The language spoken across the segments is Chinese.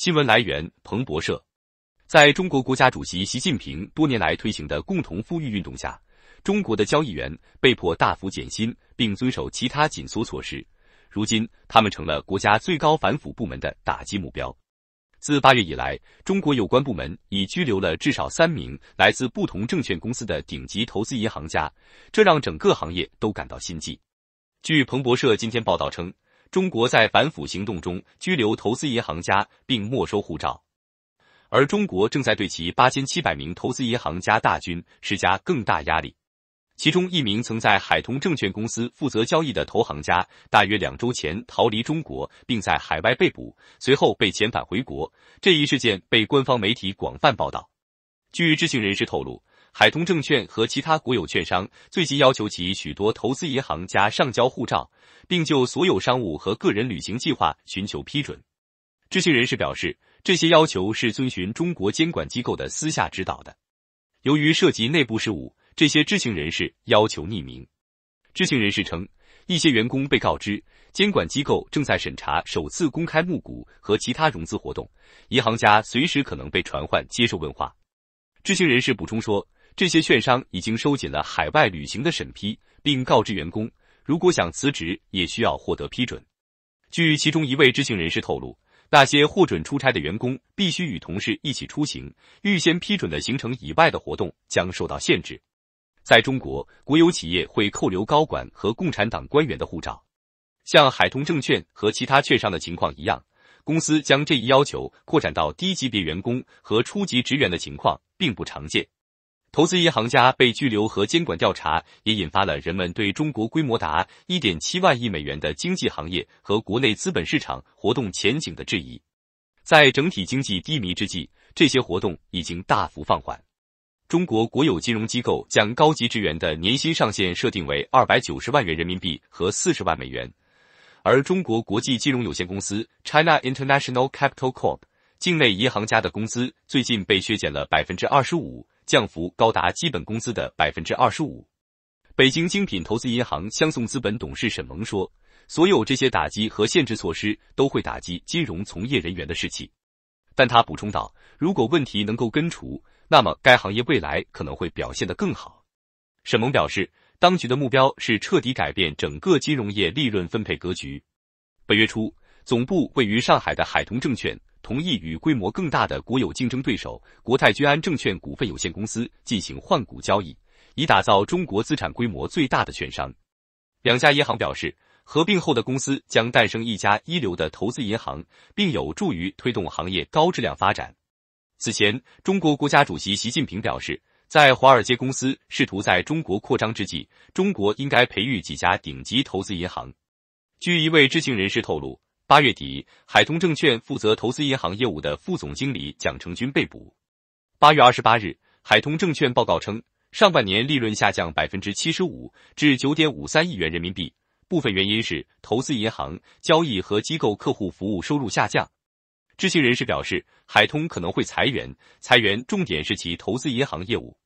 新闻来源：彭博社。在中国国家主席习近平多年来推行的共同富裕运动下，中国的交易员被迫大幅减薪，并遵守其他紧缩措施。如今，他们成了国家最高反腐部门的打击目标。自八月以来，中国有关部门已拘留了至少三名来自不同证券公司的顶级投资银行家，这让整个行业都感到心悸。据彭博社今天报道称。中国在反腐行动中拘留投资银行家，并没收护照，而中国正在对其八千七百名投资银行家大军施加更大压力。其中一名曾在海通证券公司负责交易的投行家，大约两周前逃离中国，并在海外被捕，随后被遣返回国。这一事件被官方媒体广泛报道。据知情人士透露。海通证券和其他国有券商最近要求其许多投资银行加上交护照，并就所有商务和个人旅行计划寻求批准。知情人士表示，这些要求是遵循中国监管机构的私下指导的。由于涉及内部事务，这些知情人士要求匿名。知情人士称，一些员工被告知，监管机构正在审查首次公开募股和其他融资活动，银行家随时可能被传唤接受问话。知情人士补充说。这些券商已经收紧了海外旅行的审批，并告知员工，如果想辞职，也需要获得批准。据其中一位知情人士透露，那些获准出差的员工必须与同事一起出行，预先批准的行程以外的活动将受到限制。在中国，国有企业会扣留高管和共产党官员的护照，像海通证券和其他券商的情况一样，公司将这一要求扩展到低级别员工和初级职员的情况并不常见。投资银行家被拘留和监管调查，也引发了人们对中国规模达一点七万亿美元的经济行业和国内资本市场活动前景的质疑。在整体经济低迷之际，这些活动已经大幅放缓。中国国有金融机构将高级职员的年薪上限设定为二百九十万元人民币和四十万美元，而中国国际金融有限公司 （China International Capital Corp） 境内银行家的工资最近被削减了百分之二十五。降幅高达基本工资的百分之二十五。北京精品投资银行相送资本董事沈萌说：“所有这些打击和限制措施都会打击金融从业人员的士气。”但他补充道：“如果问题能够根除，那么该行业未来可能会表现得更好。”沈萌表示，当局的目标是彻底改变整个金融业利润分配格局。本月初。总部位于上海的海通证券同意与规模更大的国有竞争对手国泰君安证券股份有限公司进行换股交易，以打造中国资产规模最大的券商。两家银行表示，合并后的公司将诞生一家一流的投资银行，并有助于推动行业高质量发展。此前，中国国家主席习近平表示，在华尔街公司试图在中国扩张之际，中国应该培育几家顶级投资银行。据一位知情人士透露。八月底，海通证券负责投资银行业务的副总经理蒋成军被捕。八月二十八日，海通证券报告称，上半年利润下降百分之七十五，至九点五三亿元人民币，部分原因是投资银行交易和机构客户服务收入下降。知情人士表示，海通可能会裁员，裁员重点是其投资银行业务。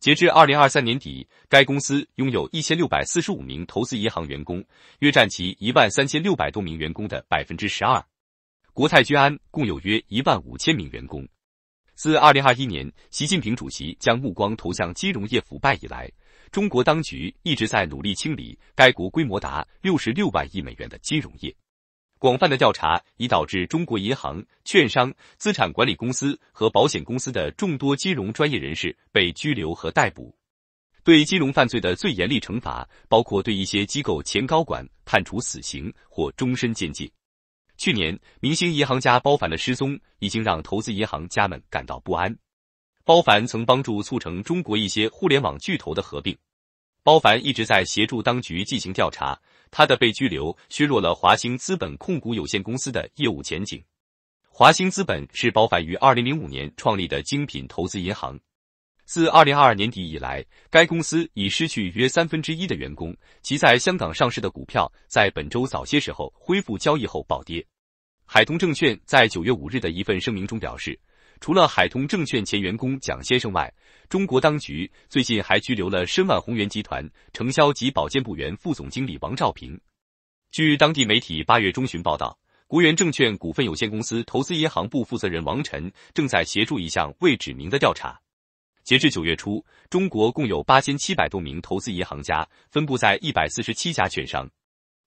截至二零二三年底，该公司拥有一千六百四十五名投资银行员工，约占其一万三千六百多名员工的百分之十二。国泰君安共有约一万五千名员工。自二零二一年，习近平主席将目光投向金融业腐败以来，中国当局一直在努力清理该国规模达六十六万亿美元的金融业。广泛的调查已导致中国银行、券商、资产管理公司和保险公司的众多金融专业人士被拘留和逮捕。对金融犯罪的最严厉惩罚包括对一些机构前高管判处死刑或终身监禁。去年，明星银行家包凡的失踪已经让投资银行家们感到不安。包凡曾帮助促成中国一些互联网巨头的合并。包凡一直在协助当局进行调查。他的被拘留削弱了华兴资本控股有限公司的业务前景。华兴资本是包凡于2005年创立的精品投资银行。自2022年底以来，该公司已失去约三分之一的员工，其在香港上市的股票在本周早些时候恢复交易后暴跌。海通证券在9月5日的一份声明中表示。除了海通证券前员工蒋先生外，中国当局最近还拘留了申万宏源集团承销及保荐部原副总经理王兆平。据当地媒体八月中旬报道，国元证券股份有限公司投资银行部负责人王晨正在协助一项未指明的调查。截至九月初，中国共有八千七百多名投资银行家分布在一百四十七家券商，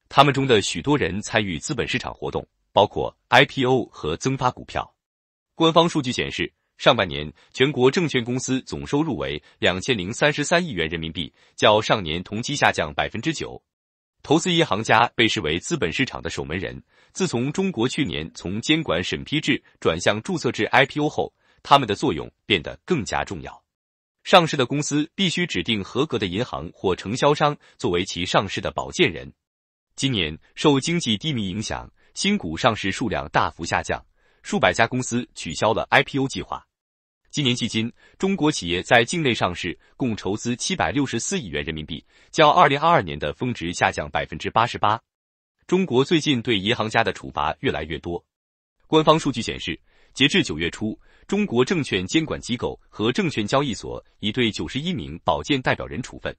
他们中的许多人参与资本市场活动，包括 IPO 和增发股票。官方数据显示，上半年全国证券公司总收入为两千零三十三亿元人民币，较上年同期下降百分之九。投资银行家被视为资本市场的守门人。自从中国去年从监管审批制转向注册制 IPO 后，他们的作用变得更加重要。上市的公司必须指定合格的银行或承销商作为其上市的保荐人。今年受经济低迷影响，新股上市数量大幅下降。数百家公司取消了 IPO 计划。今年迄今，中国企业在境内上市共筹资七百六十四亿元人民币，较二零二二年的峰值下降百分之八十八。中国最近对银行家的处罚越来越多。官方数据显示，截至九月初，中国证券监管机构和证券交易所已对九十一名保荐代表人处分。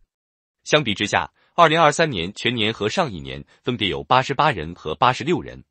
相比之下，二零二三年全年和上一年分别有八十八人和八十六人。